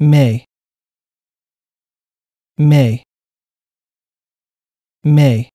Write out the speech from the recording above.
May May May